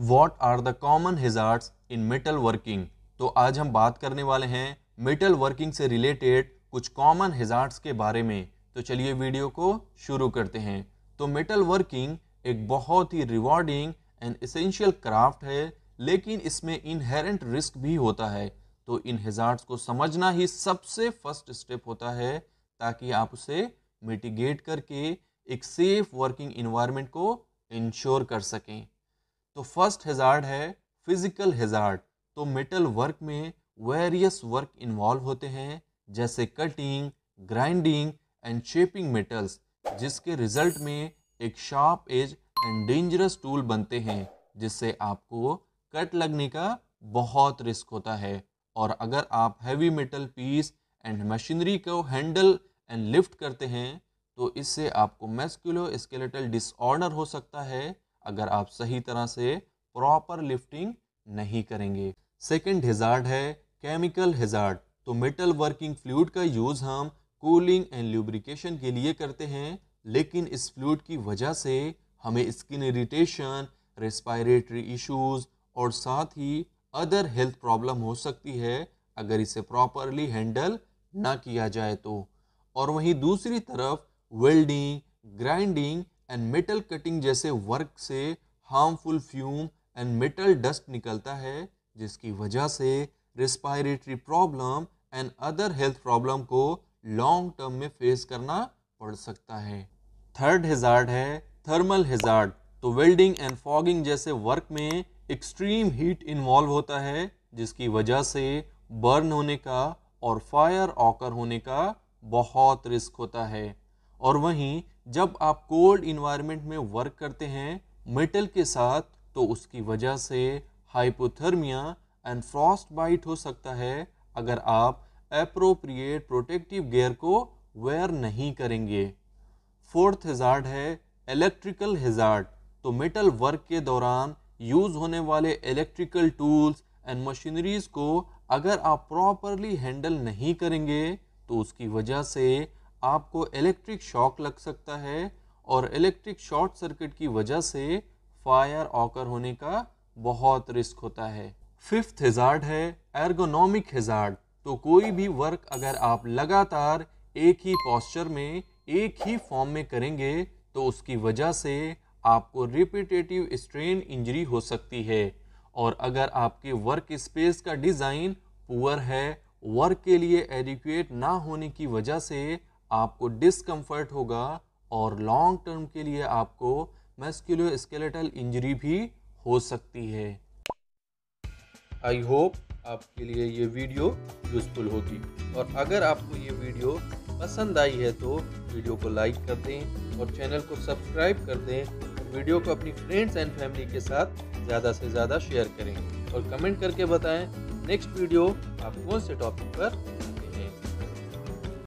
what are the common hazard in metal working तो आज हम बात करने वाले हैं मेटल वर्किंग से रिलेटेड कुछ कॉमन हिजार्ड्स के बारे में तो चलिए वीडियो को शुरू करते हैं तो मेटल वर्किंग एक बहुत ही रिवॉर्डिंग एंड इसेंशियल क्राफ्ट है लेकिन इसमें इनहेरेंट रिस्क भी होता है तो इन हिजार्ड्स को समझना ही सबसे फर्स्ट स्टेप होता है ताकि आप उसे मिटिगेट करके एक सेफ वर्किंग इन्वायरमेंट को इंश्योर कर सकें तो फर्स्ट हेजार्ड है फिज़िकल हेजार्ड तो मेटल वर्क में वेरियस वर्क इन्वॉल्व होते हैं जैसे cutting grinding and shaping metals जिसके रिजल्ट में एक sharp edge and dangerous tool बनते हैं जिससे आपको कट लगने का बहुत रिस्क होता है और अगर आप heavy metal piece and machinery को हैंडल एंड लिफ्ट करते हैं तो इससे आपको मैस्कुलो स्केलेटल डिसऑर्डर हो सकता है अगर आप सही तरह से प्रॉपर लिफ्टिंग नहीं करेंगे सेकेंड हिजार्ड है केमिकल हिजार्ड तो मेटल वर्किंग फ्लूड का यूज़ हम कूलिंग एंड ल्यूब्रिकेशन के लिए करते हैं लेकिन इस फ्लूड की वजह से हमें स्किन इरिटेशन रेस्पायरेटरी इश्यूज और साथ ही अदर हेल्थ प्रॉब्लम हो सकती है अगर इसे प्रॉपरली हैंडल ना किया जाए तो और वहीं दूसरी तरफ welding grinding and metal cutting जैसे वर्क से harmful fume and metal dust निकलता है जिसकी वजह से respiratory problem and other health problem को लॉन्ग टर्म में फेस करना पड़ सकता है थर्ड हिजार्ड है थर्मल हिज़ार्ड तो वेल्डिंग एंड फॉगिंग जैसे वर्क में एक्सट्रीम हीट इन्वॉल्व होता है जिसकी वजह से बर्न होने का और फायर ऑकर होने का बहुत रिस्क होता है और वहीं जब आप कोल्ड इन्वायरमेंट में वर्क करते हैं मेटल के साथ तो उसकी वजह से हाइपोथर्मिया एंड फ्रॉस्ट बाइट हो सकता है अगर आप अप्रोप्रिएट प्रोटेक्टिव गेयर को वेयर नहीं करेंगे फोर्थ हिजार्ड है इलेक्ट्रिकल हिजार्ड तो मेटल वर्क के दौरान यूज़ होने वाले इलेक्ट्रिकल टूल्स एंड मशीनरीज को अगर आप प्रॉपरली हैंडल नहीं करेंगे तो उसकी वजह से आपको इलेक्ट्रिक शॉक लग सकता है और इलेक्ट्रिक शॉर्ट सर्किट की वजह से फायर ऑकर होने का बहुत रिस्क होता है फिफ्थ हिजार्ड है एर्गोनॉमिक हिजार्ड तो कोई भी वर्क अगर आप लगातार एक ही पॉस्चर में एक ही फॉर्म में करेंगे तो उसकी वजह से आपको रिपीटेटिव स्ट्रेन इंजरी हो सकती है और अगर आपके वर्क स्पेस का डिज़ाइन पुअर है वर्क के लिए एडिक्वेट ना होने की वजह से आपको डिसकम्फर्ट होगा और लॉन्ग टर्म के लिए आपको मस्क्यूलो स्केलेटल इंजरी भी हो सकती है आई होप आपके लिए ये वीडियो यूज़फुल होगी और अगर आपको ये वीडियो पसंद आई है तो वीडियो को लाइक कर दें और चैनल को सब्सक्राइब कर दें और वीडियो को अपनी फ्रेंड्स एंड फैमिली के साथ ज़्यादा से ज़्यादा शेयर करें और कमेंट करके बताएं नेक्स्ट वीडियो आप कौन से टॉपिक पर